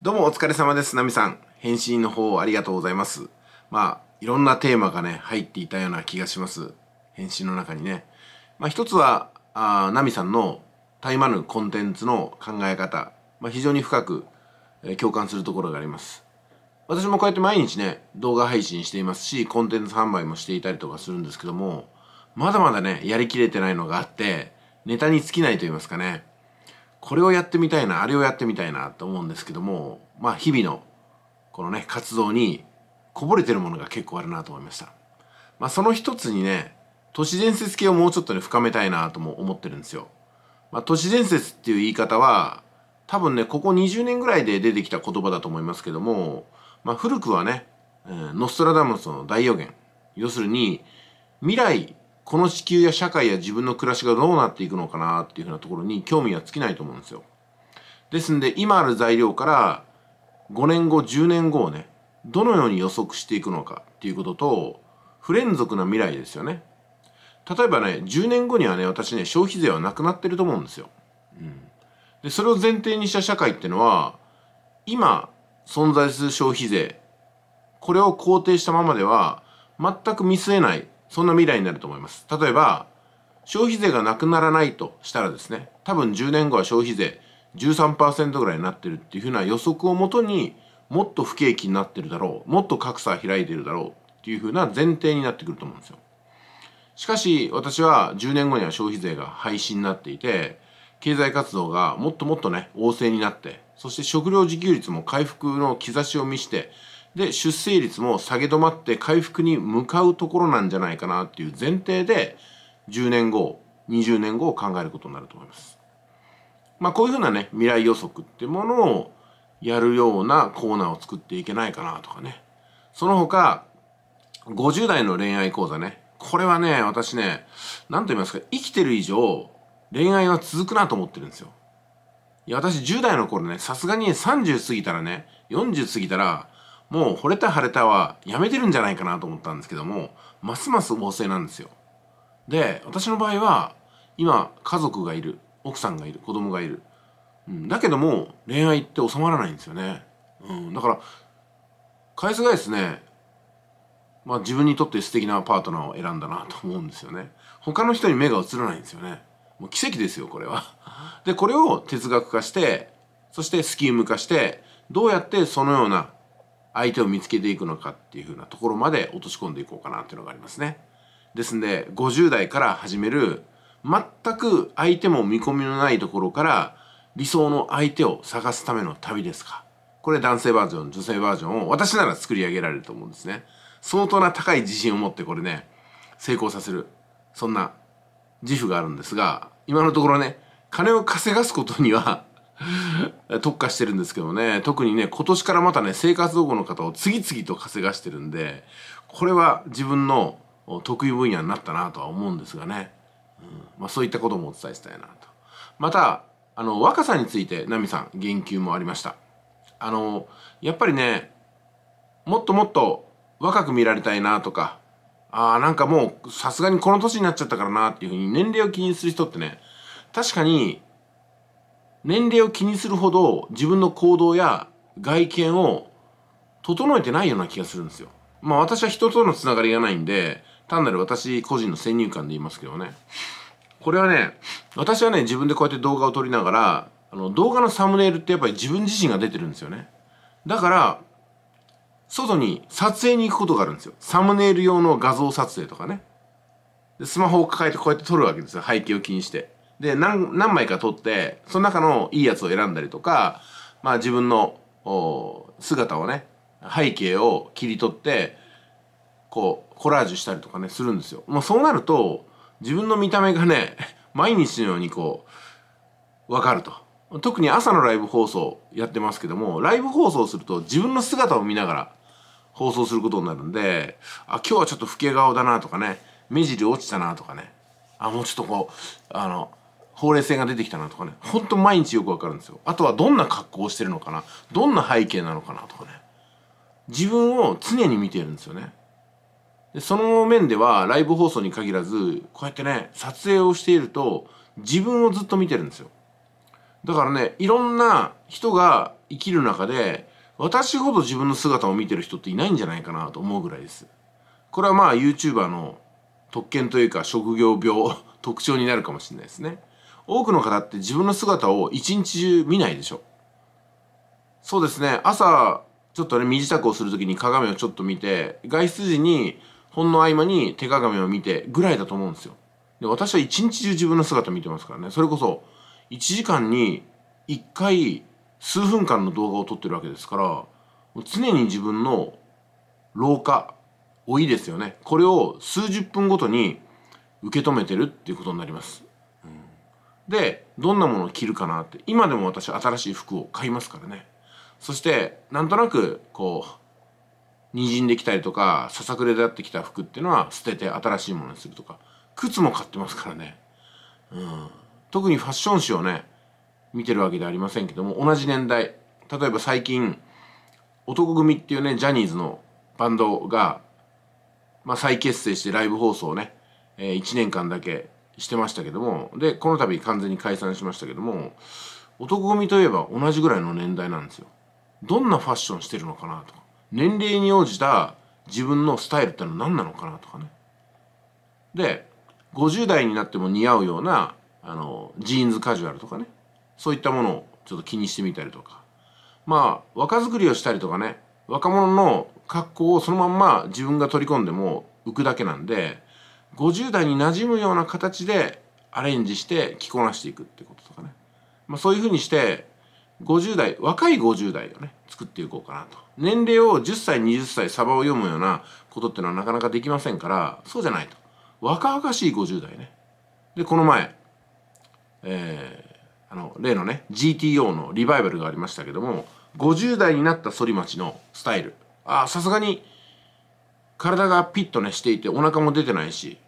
どうもお疲れ様です、ナミさん。返信の方ありがとうございます。まあ、いろんなテーマがね、入っていたような気がします。返信の中にね。まあ、一つは、あナミさんのたいまぬコンテンツの考え方、まあ、非常に深く、えー、共感するところがあります。私もこうやって毎日ね、動画配信していますし、コンテンツ販売もしていたりとかするんですけども、まだまだね、やりきれてないのがあって、ネタに尽きないと言いますかね。これをやってみたいなあれをやってみたいなと思うんですけどもまあ日々のこのね活動にこぼれてるものが結構あるなと思いました。まあ、その一つにね都市伝説系をもうちょっとね深めたいなとも思ってるんですよ。まあ、都市伝説っていう言い方は多分ねここ20年ぐらいで出てきた言葉だと思いますけども、まあ、古くはね、えー、ノストラダムスの大予言要するに未来この地球や社会や自分の暮らしがどうなっていくのかなっていうふうなところに興味は尽きないと思うんですよ。ですんで今ある材料から5年後10年後をねどのように予測していくのかっていうことと不連続な未来ですよね。例えばね10年後にはね私ね消費税はなくなってると思うんですよ。うん、でそれを前提にした社会ってのは今存在する消費税これを肯定したままでは全く見据えないそんな未来になると思います例えば消費税がなくならないとしたらですね多分10年後は消費税13%ぐらいになってるっていうふうな予測をもとにもっと不景気になってるだろうもっと格差開いてるだろうっていうふうな前提になってくると思うんですよしかし私は10年後には消費税が廃止になっていて経済活動がもっともっとね旺盛になってそして食料自給率も回復の兆しを見してで出生率も下げ止まって回復に向かうところなんじゃないかなっていう前提で10年後20年後を考えることになると思います。まあこういうふうなね未来予測ってものをやるようなコーナーを作っていけないかなとかね。その他50代の恋愛講座ね。これはね私ねなんと言いますか生きてる以上恋愛は続くなと思ってるんですよ。いや私10代の頃ねさすがに30過ぎたらね40過ぎたらもう惚れた腫れたはやめてるんじゃないかなと思ったんですけどもますます旺盛なんですよで私の場合は今家族がいる奥さんがいる子供がいる、うん、だけども恋愛って収まらないんですよね、うん、だから返すがですねまあ自分にとって素敵なパートナーを選んだなと思うんですよね他の人に目が移らないんですよねもう奇跡ですよこれはでこれを哲学化してそしてスキーム化してどうやってそのような相手を見つけていくのかっていうふうなところまで落とし込んでいこうかなっていうのがありますね。ですんで50代から始める全く相手も見込みのないところから理想の相手を探すための旅ですか。これ男性バージョン、女性バージョンを私なら作り上げられると思うんですね。相当な高い自信を持ってこれね、成功させる。そんな自負があるんですが、今のところね、金を稼がすことには 特化してるんですけどね、特にね、今年からまたね、生活保護の方を次々と稼がしてるんで、これは自分の得意分野になったなとは思うんですがね、うんまあ、そういったこともお伝えしたいなと。また、あの、若さについて、ナミさん、言及もありました。あの、やっぱりね、もっともっと若く見られたいなとか、ああ、なんかもう、さすがにこの年になっちゃったからなっていうふうに、年齢を気にする人ってね、確かに、年齢を気にするほど自分の行動や外見を整えてないような気がするんですよ。まあ私は人とのつながりがないんで、単なる私個人の先入観で言いますけどね。これはね、私はね、自分でこうやって動画を撮りながら、あの動画のサムネイルってやっぱり自分自身が出てるんですよね。だから、外に撮影に行くことがあるんですよ。サムネイル用の画像撮影とかね。でスマホを抱えてこうやって撮るわけですよ。背景を気にして。で何何枚か撮ってその中のいいやつを選んだりとか、まあ、自分の姿をね背景を切り取ってこうコラージュしたりとかねするんですよ。もうそうなると自分の見た目がね 毎日のようにこうわかると。特に朝のライブ放送やってますけどもライブ放送すると自分の姿を見ながら放送することになるんであ今日はちょっと老け顔だなとかね目尻落ちたなとかねあもうちょっとこうあのほうれい線が出てきたなとかねほんと毎日よくわかるんですよあとはどんな格好をしてるのかなどんな背景なのかなとかね自分を常に見てるんですよねでその面ではライブ放送に限らずこうやってね撮影をしていると自分をずっと見てるんですよだからねいろんな人が生きる中で私ほど自分の姿を見てる人っていないんじゃないかなと思うぐらいですこれはまあ YouTuber の特権というか職業病 特徴になるかもしれないですね多くの方って自分の姿を一日中見ないでしょそうですね朝ちょっとね身支度をする時に鏡をちょっと見て外出時にほんの合間に手鏡を見てぐらいだと思うんですよで私は一日中自分の姿見てますからねそれこそ1時間に1回数分間の動画を撮ってるわけですから常に自分の老化老いですよねこれを数十分ごとに受け止めてるっていうことになりますでどんなものを着るかなって今でも私新しい服を買いますからねそしてなんとなくこうにじんできたりとかささくれであってきた服っていうのは捨てて新しいものにするとか靴も買ってますからねうん特にファッション誌をね見てるわけではありませんけども同じ年代例えば最近男組っていうねジャニーズのバンドが、まあ、再結成してライブ放送をね、えー、1年間だけしてましたけどもでこの度完全に解散しましたけども男組といえば同じぐらいの年代なんですよどんなファッションしてるのかなとか年齢に応じた自分のスタイルってのは何なのかなとかねで50代になっても似合うようなあのジーンズカジュアルとかねそういったものをちょっと気にしてみたりとかまあ若作りをしたりとかね若者の格好をそのまんま自分が取り込んでも浮くだけなんで50代に馴染むような形でアレンジして着こなしていくってこととかね、まあ、そういうふうにして50代若い50代をね作っていこうかなと年齢を10歳20歳サバを読むようなことっていうのはなかなかできませんからそうじゃないと若々しい50代ねでこの前えー、あの例のね GTO のリバイバルがありましたけども50代になった反町のスタイルああさすがに体がピッとねしていてお腹も出てないし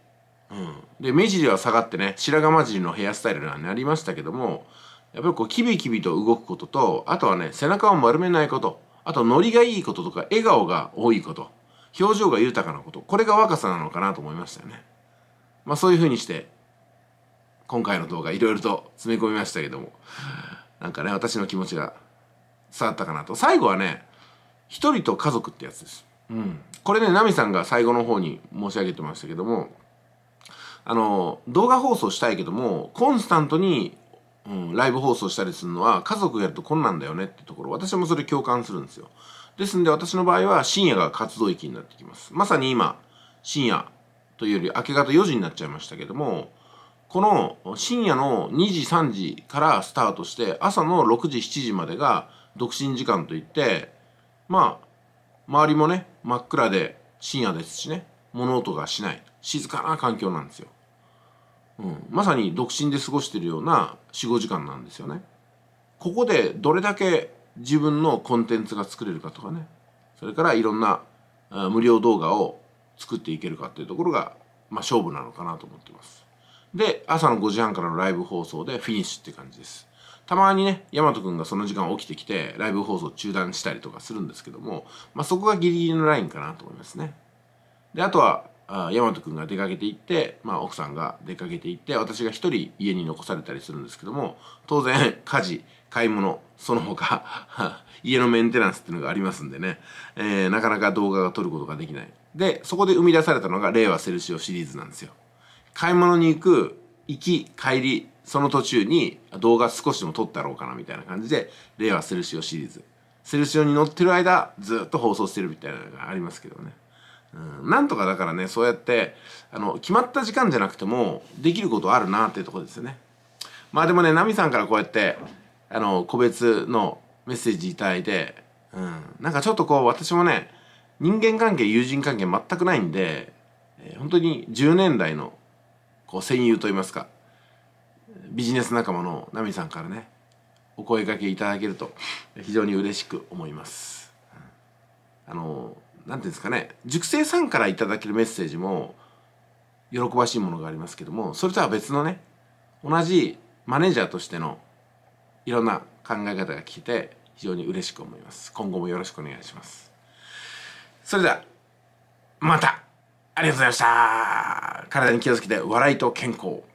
うん、で目尻は下がってね白髪交じりのヘアスタイルになりましたけどもやっぱりこうキビキビと動くこととあとはね背中を丸めないことあとノリがいいこととか笑顔が多いこと表情が豊かなことこれが若さなのかなと思いましたよね。まあそういうふうにして今回の動画いろいろと詰め込みましたけどもなんかね私の気持ちが伝わったかなと最後はね一人と家族ってやつです。うん、これねナミさんが最後の方に申し上げてましたけどもあの動画放送したいけどもコンスタントに、うん、ライブ放送したりするのは家族やると困難だよねってところ私もそれ共感するんですよですんで私の場合は深夜が活動域になってきますまさに今深夜というより明け方4時になっちゃいましたけどもこの深夜の2時3時からスタートして朝の6時7時までが独身時間といってまあ周りもね真っ暗で深夜ですしね物音がしない静かな環境なんですようん、まさに独身で過ごしてるような45時間なんですよね。ここでどれだけ自分のコンテンツが作れるかとかねそれからいろんな無料動画を作っていけるかっていうところが、まあ、勝負なのかなと思ってます。で朝の5時半からのライブ放送でフィニッシュって感じです。たまにね、ヤマトんがその時間起きてきて、ライブ放送中断したりとかするんですけども、まあ、そこがギリギリのラインかなと思いますね。で、あとは、あ大和くんが出かけていって、まあ、奥さんが出かけていって私が一人家に残されたりするんですけども当然家事買い物その他 家のメンテナンスっていうのがありますんでね、えー、なかなか動画が撮ることができないでそこで生み出されたのが「令和セルシオ」シリーズなんですよ買い物に行く行き帰りその途中に動画少しでも撮ったろうかなみたいな感じで「令和セルシオ」シリーズセルシオに乗ってる間ずっと放送してるみたいなのがありますけどねうん、なんとかだからねそうやってあの決まった時間じゃなくてもできることあるなっていうとこですよねまあでもねナミさんからこうやってあの個別のメッセージ頂いて、うん、なんかちょっとこう私もね人間関係友人関係全くないんで、えー、本当に10年来のこう戦友といいますかビジネス仲間のナミさんからねお声掛けいただけると非常に嬉しく思います。あの何ていうんですかね塾生さんから頂けるメッセージも喜ばしいものがありますけどもそれとは別のね同じマネージャーとしてのいろんな考え方が聞いて非常に嬉しく思います今後もよろしくお願いしますそれではまたありがとうございました体に気をつけて笑いと健康